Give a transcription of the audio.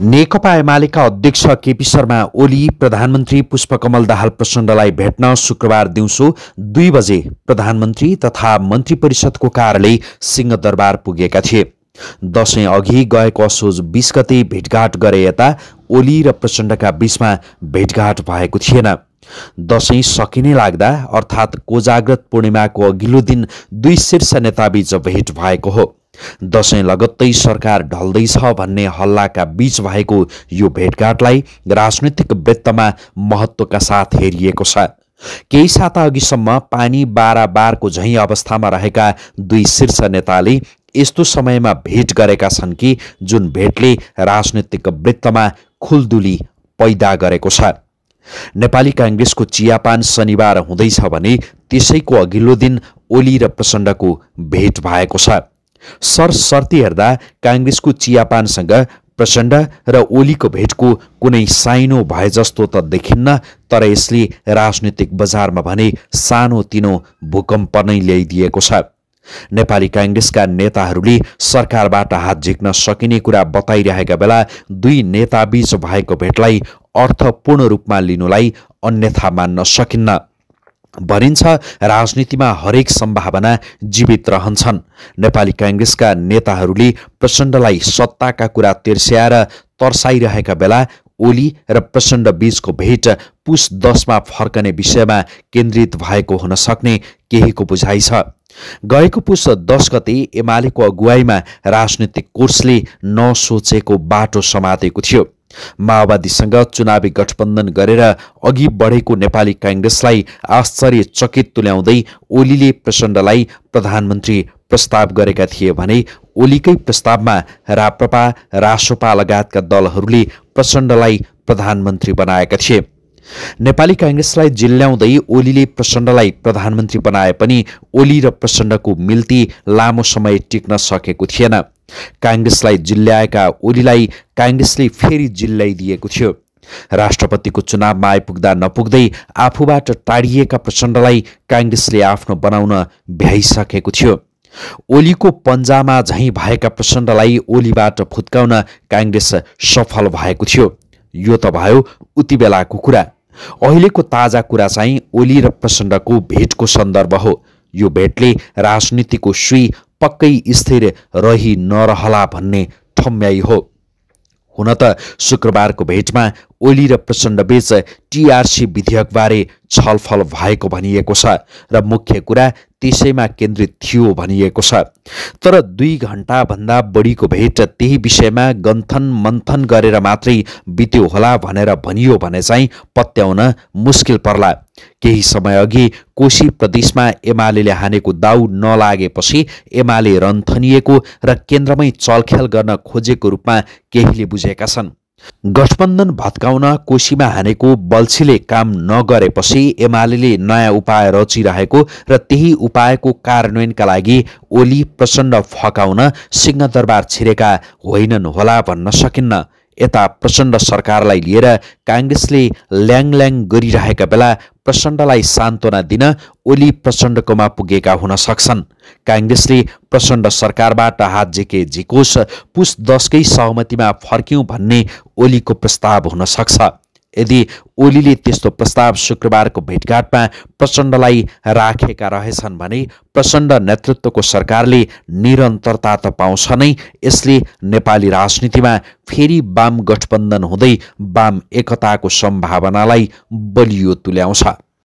नेकपा एमालेका अध्यक्ष केपी शर्मा ओली प्रधानमन्त्री पुष्पकमल दाहाल प्रचण्डलाई भेट्न शुक्रबार दिउँसो दुई बजे प्रधानमन्त्री तथा मन्त्री परिषदको कार्यालय सिंहदरबार पुगेका थिए दशैं अघि गएको असोज बिस गते भेटघाट गरे यता ओली र प्रचण्डका बीचमा भेटघाट भएको थिएन दशैं सकिने लाग्दा अर्थात् कोजाग्रत पूर्णिमाको अघिल्लो दिन दुई शीर्ष नेताबीच भेट भएको हो दसैँ लगत्तै सरकार ढल्दैछ भन्ने हल्लाका बीच भएको यो भेटघाटलाई राजनैतिक वृत्तमा महत्त्वका साथ हेरिएको छ केही साता अघिसम्म पानी बाराबारको झैँ अवस्थामा रहेका दुई शीर्ष नेताले यस्तो समयमा भेट गरेका छन् कि जुन भेटले राजनैतिक वृत्तमा खुलदुली पैदा गरेको छ नेपाली काङ्ग्रेसको चियापान शनिबार हुँदैछ भने त्यसैको अघिल्लो दिन ओली र प्रचण्डको भेट भएको छ सरसर्ती हेर्दा काङ्ग्रेसको चियापानसँग प्रचण्ड र ओलीको भेटको कुनै साइनो भए जस्तो त देखिन्न तर यसले राजनीतिक बजारमा भने सानोतिनो भूकम्प नै ल्याइदिएको छ नेपाली काङ्ग्रेसका नेताहरूले सरकारबाट हात झिक्न सकिने कुरा बताइरहेका बेला दुई नेताबीच भएको भेटलाई अर्थपूर्ण रूपमा लिनुलाई अन्यथा मान्न सकिन्न भनिन्छ राजनीतिमा हरेक सम्भावना जीवित रहन्छन् नेपाली काङ्ग्रेसका नेताहरूले प्रचण्डलाई सत्ताका कुरा तिर्स्याएर तर्साइरहेका बेला ओली र प्रचण्ड बीचको भेट पुस दसमा फर्कने विषयमा केन्द्रित भएको हुन सक्ने केहीको बुझाइ छ गएको पुस दस गते एमालेको अगुवाईमा राजनीतिक कोर्सले नसोचेको बाटो समातेको थियो माओवादीसँग चुनावी गठबन्धन गरेर अघि बढेको नेपाली काङ्ग्रेसलाई आश्चर्यचकित तुल्याउँदै ओलीले प्रचण्डलाई प्रधानमन्त्री प्रस्ताव गरेका थिए भने ओलीकै प्रस्तावमा राप्रपा रासोपा लगायतका दलहरूले प्रचण्डलाई प्रधानमन्त्री बनाएका थिए नेपाली काङ्ग्रेसलाई जिल्ल्याउँदै ओलीले प्रचण्डलाई प्रधानमन्त्री बनाए पनि ओली र प्रचण्डको मिल्ती लामो समय टिक्न सकेको थिएन काङ्ग्रेसलाई जिल्ल्याएका ओलीलाई काङ्ग्रेसले फेरि जिल्ल्याइदिएको थियो राष्ट्रपतिको चुनावमा आइपुग्दा नपुग्दै आफूबाट टाढिएका प्रचण्डलाई काङ्ग्रेसले आफ्नो बनाउन भ्याइसकेको थियो ओलीको पन्जामा झैँ भएका प्रचण्डलाई ओलीबाट फुत्काउन काङ्ग्रेस सफल भएको थियो यो त भयो उति बेलाको कुरा अहिलेको ताजा कुरा चाहिँ ओली र प्रचण्डको भेटको सन्दर्भ हो यो भेटले राजनीतिको सुई पक्कै स्थिर रही नरहला भन्ने ठम्याई हो हुन त शुक्रबारको भेटमा ओली र प्रचण्डबीच टिआरसी विधेयकबारे छलफल भएको भनिएको छ र मुख्य कुरा त्यसैमा केन्द्रित थियो भनिएको छ तर दुई घन्टाभन्दा बढीको भेट त्यही विषयमा गन्थन मन्थन गरेर मात्रै बित्यो होला भनेर भनियो भने चाहिँ पत्याउन मुस्किल पर्ला केही समयअघि कोशी प्रदेशमा एमाले हानेको दाउ नलागेपछि एमाले रन्थनिएको र केन्द्रमै चलखेल गर्न खोजेको रूपमा केहीले बुझेका छन् गठबन्धन भत्काउन कोशीमा हानेको बल्छीले काम नगरेपछि एमाले नयाँ उपाय रचिरहेको र त्यही उपायको कार्यान्वयनका लागि ओली प्रचण्ड फकाउन सिंहदरबार छिरेका होइनन् होला भन्न सकिन्न यता प्रचण्ड सरकारलाई लिएर काङ्ग्रेसले ल्याङल्याङ गरिरहेका बेला प्रचण्डलाई सान्त्वना दिन ओली प्रचण्डकोमा पुगेका हुन सक्छन् काङ्ग्रेसले प्रचण्ड सरकारबाट हात झिके झिकोस् पुस दसकै सहमतिमा फर्क्यौँ भन्ने ओलीको प्रस्ताव हुन सक्छ यदि ओलीले त्यस्तो प्रस्ताव शुक्रबारको भेटघाटमा प्रचण्डलाई राखेका रहेछन् भने प्रचण्ड नेतृत्वको सरकारले निरन्तरता त पाउँछ नै यसले नेपाली राजनीतिमा फेरि वाम गठबन्धन हुँदै वाम एकताको सम्भावनालाई बलियो तुल्याउँछ